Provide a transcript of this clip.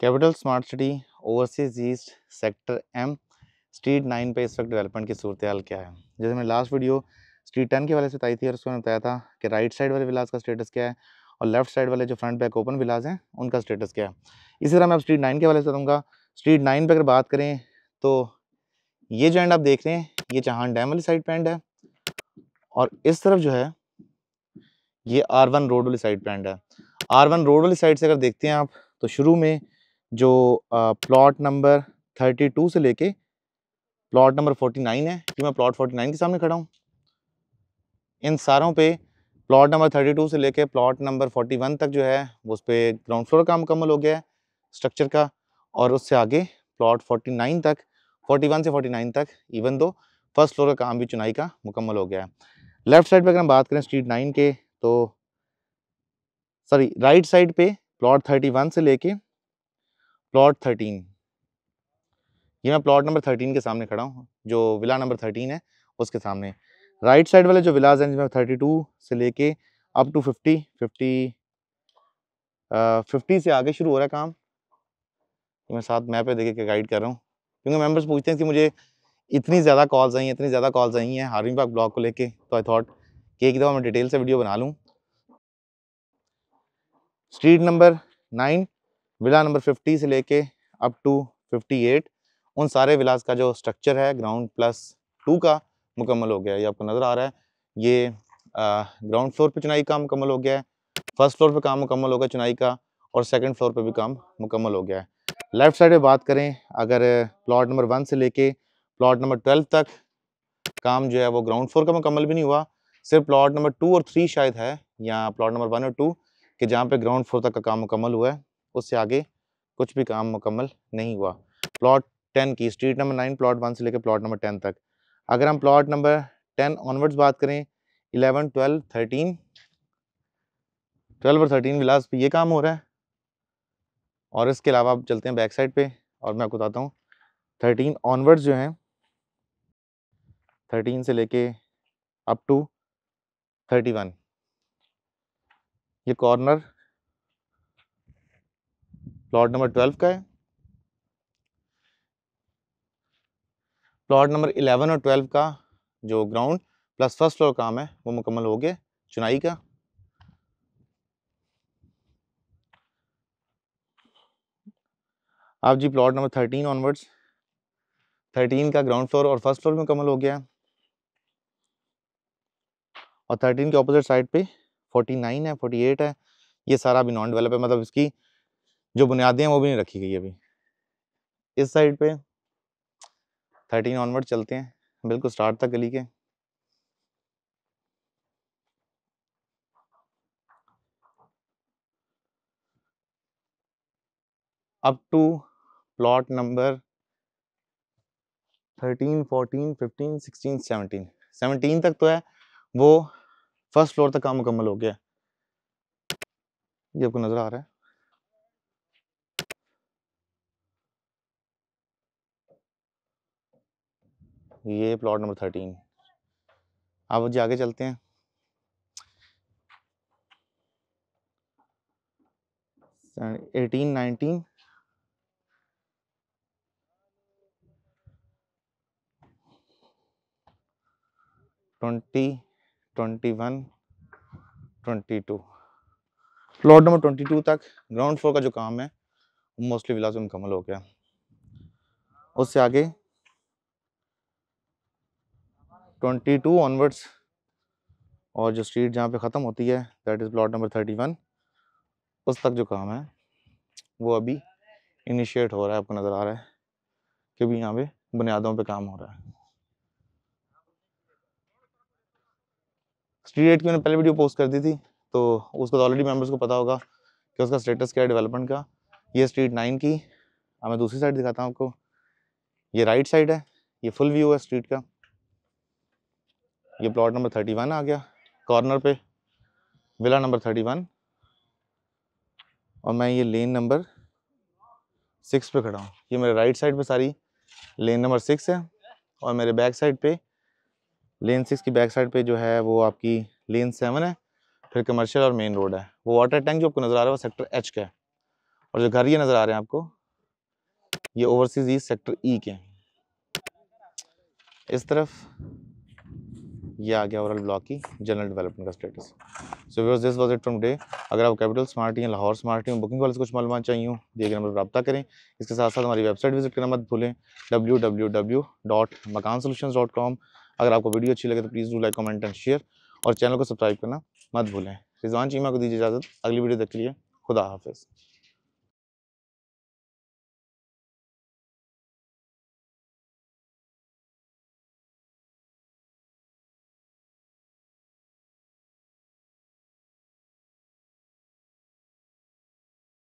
capital smart city overseas east sector M street nine पे इस वक्त डेवलपमेंट की सूरत हाल क्या है जैसे मैंने लास्ट वीडियो स्ट्रीट टेन के वाले से बताई थी और उसमें बताया था कि राइट साइड वाले विलास का स्टेटस क्या है और लेफ्ट साइड वाले जो फ्रंट बैक ओपन विलास हैं उनका स्टेटस क्या है इसी तरह मैं आप स्ट्रीट नाइन के वाले से बताऊँगा स्ट्रीट नाइन पर अगर बात करें तो ये जो एंड आप देख रहे हैं ये चहान डैम वाली साइड पे एंड है और इस तरफ जो है ये आर वन रोड वाली साइड पर एंड है आर वन रोड वाली साइड से अगर देखते हैं आप तो शुरू में जो प्लॉट नंबर 32 से लेके प्लॉट नंबर 49 है कि मैं प्लॉट 49 के सामने खड़ा हूँ इन सारों पे प्लॉट नंबर 32 से लेके प्लॉट नंबर 41 तक जो है उस पर ग्राउंड फ्लोर का मुकम्मल हो गया है स्ट्रक्चर का और उससे आगे प्लॉट 49 तक 41 से 49 तक इवन दो फर्स्ट फ्लोर का काम भी चुनाई का मुकम्मल हो गया है लेफ्ट साइड पर अगर हम बात करें स्ट्रीट नाइन के तो सॉरी राइट साइड पे प्लॉट थर्टी वन से लेके प्लॉट थर्टीन ये मैं प्लॉट नंबर थर्टीन के सामने खड़ा हूँ जो विला नंबर थर्टीन है उसके सामने राइट साइड वाले जो विलाज हैं जिसमें थर्टी टू से लेके up to fifty fifty fifty से आगे शुरू हो रहा है काम तो मैं साथ मैप पे देखे के गाइड कर रहा हूँ क्योंकि मेम्बर्स पूछते हैं कि मुझे इतनी ज़्यादा कॉल्स आई हैं इतनी ज़्यादा कॉल्स आई हैं हारवी पाक ब्लॉक को लेके तो आई थॉट कि एक दफ़ा मैं डिटेल से वीडियो बना लूँ street number nine villa number 50 से लेके अप टू 58 उन सारे विलास का जो स्ट्रक्चर है ग्राउंड प्लस टू का मुकम्मल हो गया है ये आपको नज़र आ रहा है ये ग्राउंड फ्लोर पे चुनाई का मुकम्मल हो गया है फर्स्ट फ्लोर पे काम मुकम्मल हो गया चुनाई का और सेकंड फ्लोर पे भी काम मुकम्मल हो गया है लेफ़्ट साइड पर बात करें अगर प्लाट नंबर वन से लेके प्लाट नंबर ट्वेल्व तक काम जो है वो ग्राउंड फ्लोर का मुकम्मल भी नहीं हुआ सिर्फ प्लाट नंबर टू और थ्री शायद है या प्लाट नंबर वन और टू कि जहाँ पे ग्राउंड फ्लोर तक का काम मुकम्मल हुआ है उससे आगे कुछ भी काम मुकम्मल नहीं हुआ प्लॉट टेन की street number nine plot one से लेकर प्लॉट नंबर टेन तक अगर हम प्लॉट नंबर टेन ऑनवर्ड्स बात करें इलेवन ट्वेल्व थर्टीन ट्वेल्व और थर्टीन विलास पे ये काम हो रहा है और इसके अलावा आप चलते हैं बैक साइड पे और मैं आपको बताता हूँ थर्टीन ऑनवर्ड्स जो हैं थर्टीन से लेके अप टू थर्टी वन ये कॉर्नर प्लॉट नंबर ट्वेल्व का है प्लॉट नंबर इलेवन और ट्वेल्व का जो ग्राउंड प्लस फर्स्ट फ्लोर काम है वो मुकम्मल हो गया चुनाई का आप जी plot number thirteen onwards thirteen का ग्राउंड फ्लोर और फर्स्ट फ्लोर में मुकम्मल हो गया और थर्टीन के ऑपोजिट साइड पे फोर्टी नाइन है फोर्टी एट है ये सारा अभी नॉन डेवलप है मतलब इसकी जो बुनियादी हैं वो भी नहीं रखी गई अभी इस साइड पे थर्टीन ऑनवर्ड चलते हैं बिल्कुल स्टार्ट तक गली के up to plot number thirteen fourteen fifteen sixteen seventeen seventeen तक तो है वो फर्स्ट फ्लोर तक काम मुकम्मल हो गया ये आपको नज़र आ रहा है ये प्लॉट नंबर थर्टीन आप जी आगे चलते हैं eighteen nineteen twenty twenty one twenty two plot number twenty two तक ग्राउंड फ्लोर का जो काम है मोस्टली विलास में मुकम्मल हो गया उससे आगे ट्वेंटी टू ऑनवर्ड्स और जो स्ट्रीट जहाँ पे ख़त्म होती है that is plot number thirty one उस तक जो काम है वो अभी इनिशिएट हो रहा है आपको नज़र आ रहा है कि भी यहाँ पे बुनियादों पे काम हो रहा है स्ट्रीट एट की मैंने पहले वीडियो पोस्ट कर दी थी तो उसको तो ऑलरेडी मेम्बर्स को पता होगा कि उसका स्टेटस क्या है डेवलपमेंट का ये स्ट्रीट नाइन की अब मैं दूसरी साइड दिखाता हूँ आपको ये राइट साइड है ये फुल व्यू है स्ट्रीट का ये प्लॉट नंबर थर्टी वन आ गया कॉर्नर पे विला नंबर थर्टी वन और मैं ये लेन नंबर सिक्स पे खड़ा हूँ ये मेरे राइट साइड पे सारी लेन नंबर सिक्स है और मेरे बैक साइड पे लेन सिक्स की बैक साइड पे जो है वो आपकी लेन सेवन है फिर कमर्शियल और मेन रोड है वो वाटर टैंक जो आपको नज़र आ रहा है वो सेक्टर एच का है और जो घर ये नज़र आ रहे हैं आपको ये ओवरसीज़ ईस्ट सेक्टर ई के इस तरफ ये आ गया ओवरऑल ब्लॉक की जनरल डेवलपमेंट का status so viewers this was it from day अगर आप कैपिटल स्मार्ट या लाहौर स्मार्ट या बुकिंग वाले से कुछ मालूम चाहिए हो दिए नंबर पर रब्ता करें इसके साथ साथ हमारी वेबसाइट विजिट करना मत भूलें W W W dot Makaan solution dot com अगर आपको वीडियो अच्छी लगे तो please do like comment and share और चैनल को सब्सक्राइब करना मत भूलें रिजवान चीमा को दीजिए इजाज़त अगली वीडियो देख के लिए खुदा हाफिज़